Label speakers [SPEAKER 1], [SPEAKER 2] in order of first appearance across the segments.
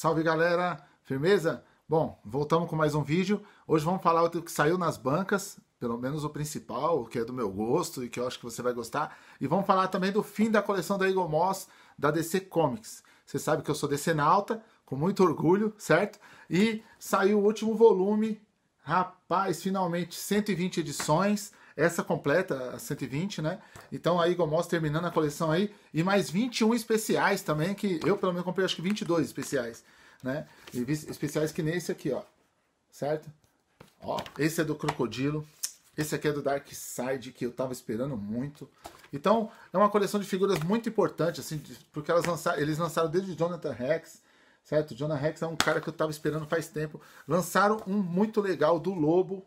[SPEAKER 1] Salve galera, firmeza? Bom, voltamos com mais um vídeo. Hoje vamos falar do que saiu nas bancas, pelo menos o principal, que é do meu gosto e que eu acho que você vai gostar. E vamos falar também do fim da coleção da Eagle Moss da DC Comics. Você sabe que eu sou DC Nauta, com muito orgulho, certo? E saiu o último volume, rapaz, finalmente 120 edições essa completa, a 120, né? Então a Eagle Moss terminando a coleção aí, e mais 21 especiais também, que eu pelo menos comprei acho que 22 especiais, né? E especiais que nem esse aqui, ó, certo? Ó, esse é do Crocodilo, esse aqui é do Dark Side, que eu tava esperando muito. Então, é uma coleção de figuras muito importante, assim, porque elas lançaram, eles lançaram desde Jonathan Rex, certo? Jonathan Rex é um cara que eu tava esperando faz tempo. Lançaram um muito legal do Lobo,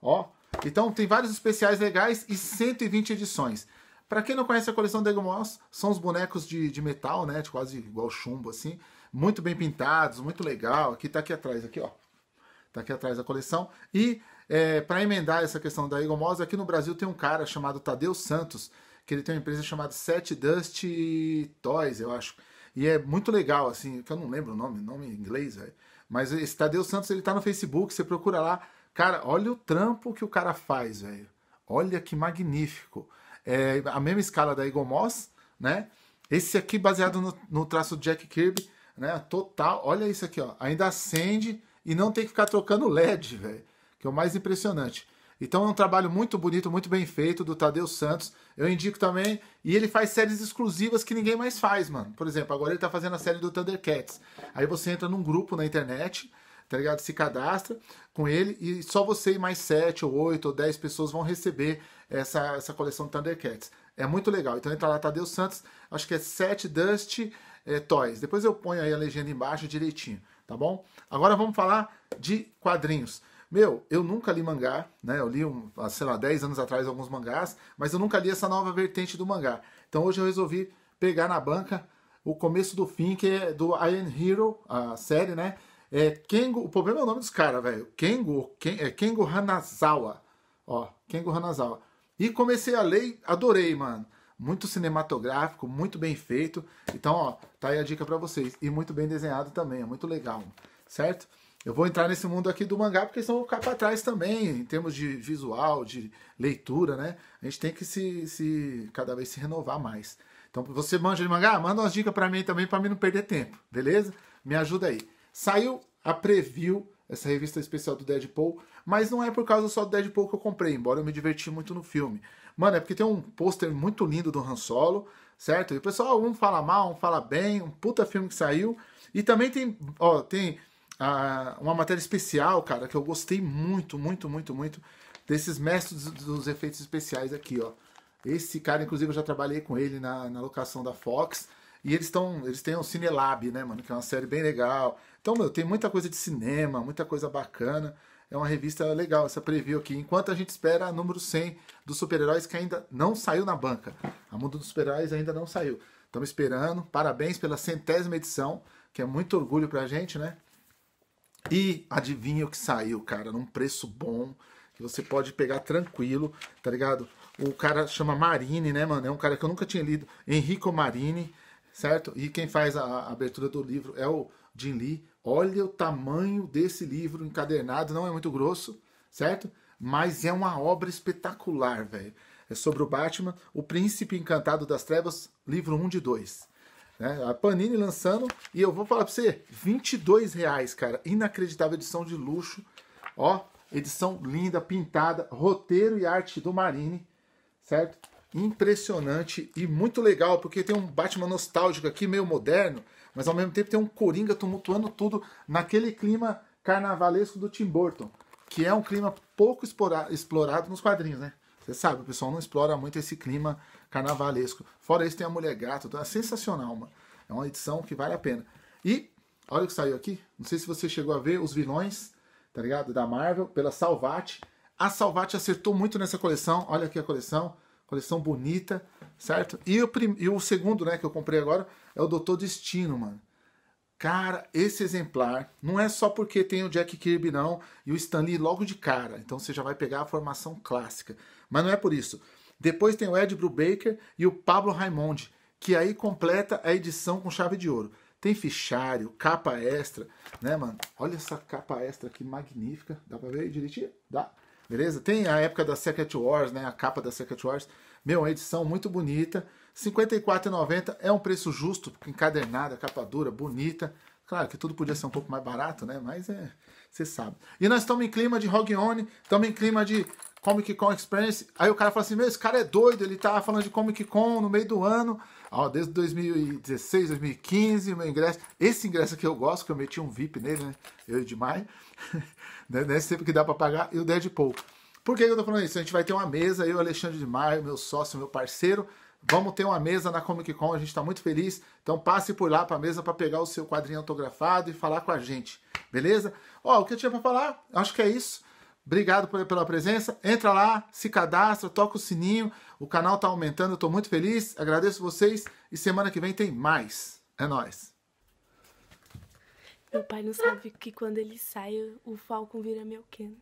[SPEAKER 1] ó. Então tem vários especiais legais e 120 edições. Para quem não conhece a coleção Dego Moss, são os bonecos de, de metal, né? De quase igual chumbo, assim. Muito bem pintados, muito legal. Aqui tá aqui atrás, aqui, ó. Tá aqui atrás a coleção. E é, para emendar essa questão da Eagle aqui no Brasil tem um cara chamado Tadeu Santos, que ele tem uma empresa chamada Set Dust Toys, eu acho. E é muito legal, assim, que eu não lembro o nome, nome em inglês, velho. Mas esse Tadeu Santos, ele tá no Facebook, você procura lá, Cara, olha o trampo que o cara faz, velho. Olha que magnífico. É a mesma escala da Eagle Moss, né? Esse aqui baseado no, no traço Jack Kirby, né? Total. Olha isso aqui, ó. Ainda acende e não tem que ficar trocando LED, velho. Que é o mais impressionante. Então é um trabalho muito bonito, muito bem feito do Tadeu Santos. Eu indico também. E ele faz séries exclusivas que ninguém mais faz, mano. Por exemplo, agora ele tá fazendo a série do Thundercats. Aí você entra num grupo na internet tá ligado? Se cadastra com ele e só você e mais 7 ou 8 ou 10 pessoas vão receber essa, essa coleção Thundercats. É muito legal. Então entra lá, Tadeu Santos, acho que é 7 Dust é, Toys. Depois eu ponho aí a legenda embaixo direitinho, tá bom? Agora vamos falar de quadrinhos. Meu, eu nunca li mangá, né? Eu li, um, sei lá, 10 anos atrás alguns mangás, mas eu nunca li essa nova vertente do mangá. Então hoje eu resolvi pegar na banca o começo do fim, que é do Iron Hero, a série, né? É Kengo, o problema é o nome dos caras, velho. Kengo, Ken, é Kengo Hanazawa. Ó, Kengo Hanazawa. E comecei a ler, adorei, mano. Muito cinematográfico, muito bem feito. Então, ó, tá aí a dica para vocês. E muito bem desenhado também, é muito legal, certo? Eu vou entrar nesse mundo aqui do mangá porque senão eu vou ficar para trás também, em termos de visual, de leitura, né? A gente tem que se, se cada vez se renovar mais. Então, você manja de mangá? Manda umas dicas para mim também, para mim não perder tempo, beleza? Me ajuda aí. Saiu a preview, essa revista especial do Deadpool, mas não é por causa só do Deadpool que eu comprei, embora eu me diverti muito no filme. Mano, é porque tem um pôster muito lindo do Han Solo, certo? E o pessoal, um fala mal, um fala bem, um puta filme que saiu. E também tem, ó, tem ah, uma matéria especial, cara, que eu gostei muito, muito, muito, muito desses mestres dos efeitos especiais aqui, ó. Esse cara, inclusive, eu já trabalhei com ele na, na locação da Fox. E eles estão. Eles têm o Cinelab, né, mano? Que é uma série bem legal. Então, meu, tem muita coisa de cinema, muita coisa bacana. É uma revista legal, essa preview aqui. Enquanto a gente espera a número 100 dos super-heróis, que ainda não saiu na banca. A Mundo dos Super-Heróis ainda não saiu. Estamos esperando. Parabéns pela centésima edição, que é muito orgulho pra gente, né? E adivinha o que saiu, cara, num preço bom, que você pode pegar tranquilo, tá ligado? O cara chama Marine, né, mano? É um cara que eu nunca tinha lido. Enrico Marine certo? E quem faz a, a abertura do livro é o Jim Lee. Olha o tamanho desse livro encadernado, não é muito grosso, certo? Mas é uma obra espetacular, velho. É sobre o Batman, O Príncipe Encantado das Trevas, livro 1 de 2. Né? A Panini lançando, e eu vou falar pra você, 22 reais, cara. Inacreditável edição de luxo. Ó, edição linda, pintada, roteiro e arte do Marini, certo? impressionante e muito legal, porque tem um Batman nostálgico aqui, meio moderno, mas ao mesmo tempo tem um Coringa tumultuando tudo naquele clima carnavalesco do Tim Burton, que é um clima pouco explorado nos quadrinhos, né? Você sabe, o pessoal não explora muito esse clima carnavalesco. Fora isso, tem a Mulher Gato, então é sensacional, mano. É uma edição que vale a pena. E, olha o que saiu aqui, não sei se você chegou a ver os vilões, tá ligado? Da Marvel, pela Salvati. A Salvati acertou muito nessa coleção, olha aqui a coleção Coleção bonita, certo? E o, prim... e o segundo, né, que eu comprei agora é o Doutor Destino, mano. Cara, esse exemplar não é só porque tem o Jack Kirby, não, e o Stanley logo de cara. Então você já vai pegar a formação clássica. Mas não é por isso. Depois tem o Ed Brubaker e o Pablo Raimondi, que aí completa a edição com chave de ouro. Tem fichário, capa extra, né, mano? Olha essa capa extra que magnífica. Dá pra ver direitinho? Dá. Beleza? Tem a época da Secret Wars, né? A capa da Secret Wars. Meu, uma edição muito bonita. R$ 54,90 é um preço justo, encadernada, capa dura, bonita. Claro que tudo podia ser um pouco mais barato, né? Mas é, você sabe. E nós estamos em clima de Hog On, estamos em clima de Comic Con Experience. Aí o cara fala assim: Meu, esse cara é doido, ele tá falando de Comic Con no meio do ano. Ó, desde 2016, 2015, o meu ingresso. Esse ingresso aqui eu gosto, que eu meti um VIP nele, né? Eu e demais. Né? Nesse tempo que dá para pagar, e o Deadpool. Por que eu tô falando isso? A gente vai ter uma mesa, eu, Alexandre de Maio, meu sócio, meu parceiro. Vamos ter uma mesa na Comic Con, a gente está muito feliz. Então passe por lá para a mesa para pegar o seu quadrinho autografado e falar com a gente, beleza? Ó, o que eu tinha para falar, acho que é isso. Obrigado pela presença. Entra lá, se cadastra, toca o sininho. O canal tá aumentando, eu tô muito feliz. Agradeço vocês e semana que vem tem mais. É nós. Meu pai não sabe que quando ele sai, o Falcon vira meu Ken.